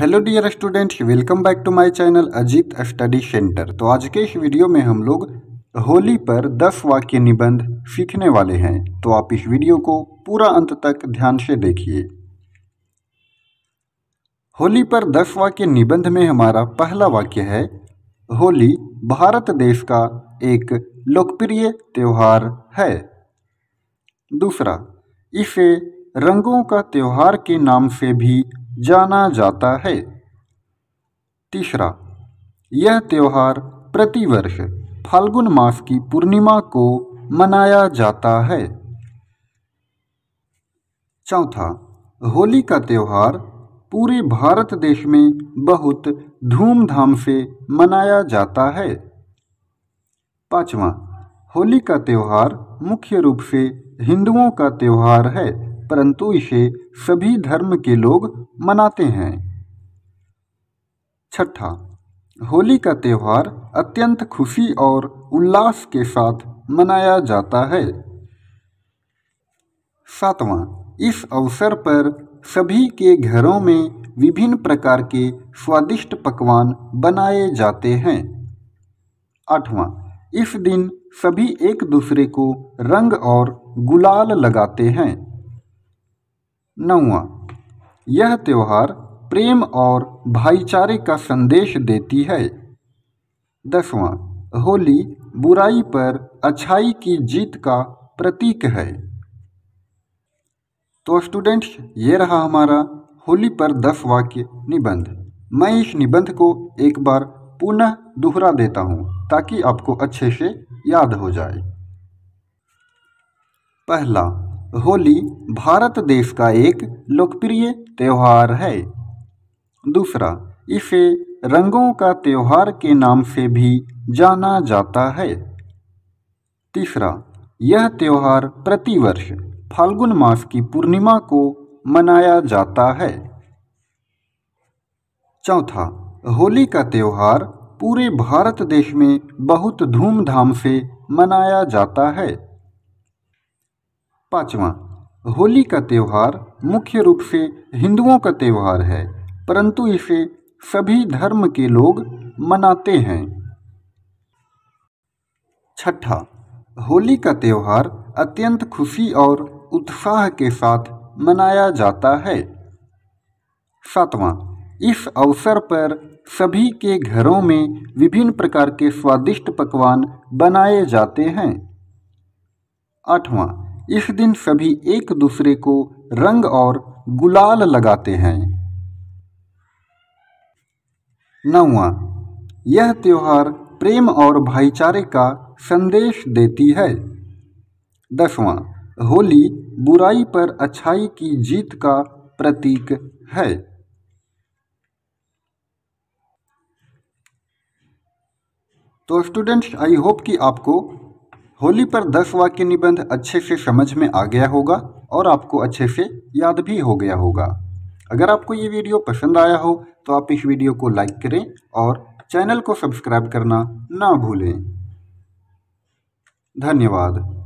hello dear students welcome back to my channel Ajit study centre तो आज के इस वीडियो में हम लोग होली पर 10 वाक्य निबंध सीखने वाले हैं तो आप इस वीडियो को पूरा अंत तक ध्यान से देखिए होली पर 10 वाक्य निबंध में हमारा पहला वाक्य है होली भारत देश का एक लोकप्रिय त्यौहार है दूसरा इसे रंगों का त्यौहार के नाम से भी जाना जाता है तीसरा यह त्यौहार प्रतिवर्ष फाल्गुन मास की पूर्णिमा को मनाया जाता है चौथा होली का त्यौहार पूरे भारत देश में बहुत धूमधाम से मनाया जाता है पांचवा होली का त्यौहार मुख्य रूप से हिंदुओं का त्यौहार है परंतु इसे सभी धर्म के लोग मनाते हैं छठा होली का त्यौहार अत्यंत खुशी और उल्लास के साथ मनाया जाता है सातवां इस अवसर पर सभी के घरों में विभिन्न प्रकार के स्वादिष्ट पकवान बनाए जाते हैं आठवां इस दिन सभी एक दूसरे को रंग और गुलाल लगाते हैं नौवा यह त्यौहार प्रेम और भाईचारे का संदेश देती है दसवां होली बुराई पर अच्छाई की जीत का प्रतीक है तो स्टूडेंट्स ये रहा हमारा होली पर दस वाक्य निबंध मैं इस निबंध को एक बार पुनः दोहरा देता हूँ ताकि आपको अच्छे से याद हो जाए पहला होली भारत देश का एक लोकप्रिय त्यौहार है दूसरा इसे रंगों का त्यौहार के नाम से भी जाना जाता है तीसरा यह त्यौहार प्रतिवर्ष फाल्गुन मास की पूर्णिमा को मनाया जाता है चौथा होली का त्यौहार पूरे भारत देश में बहुत धूमधाम से मनाया जाता है पांचवा होली का त्यौहार मुख्य रूप से हिंदुओं का त्यौहार है परंतु इसे सभी धर्म के लोग मनाते हैं छठा होली का त्यौहार अत्यंत खुशी और उत्साह के साथ मनाया जाता है सातवां इस अवसर पर सभी के घरों में विभिन्न प्रकार के स्वादिष्ट पकवान बनाए जाते हैं आठवां इस दिन सभी एक दूसरे को रंग और गुलाल लगाते हैं नवा यह त्यौहार प्रेम और भाईचारे का संदेश देती है दसवां होली बुराई पर अच्छाई की जीत का प्रतीक है तो स्टूडेंट्स आई होप कि आपको होली पर दस वाक्य निबंध अच्छे से समझ में आ गया होगा और आपको अच्छे से याद भी हो गया होगा अगर आपको ये वीडियो पसंद आया हो तो आप इस वीडियो को लाइक करें और चैनल को सब्सक्राइब करना ना भूलें धन्यवाद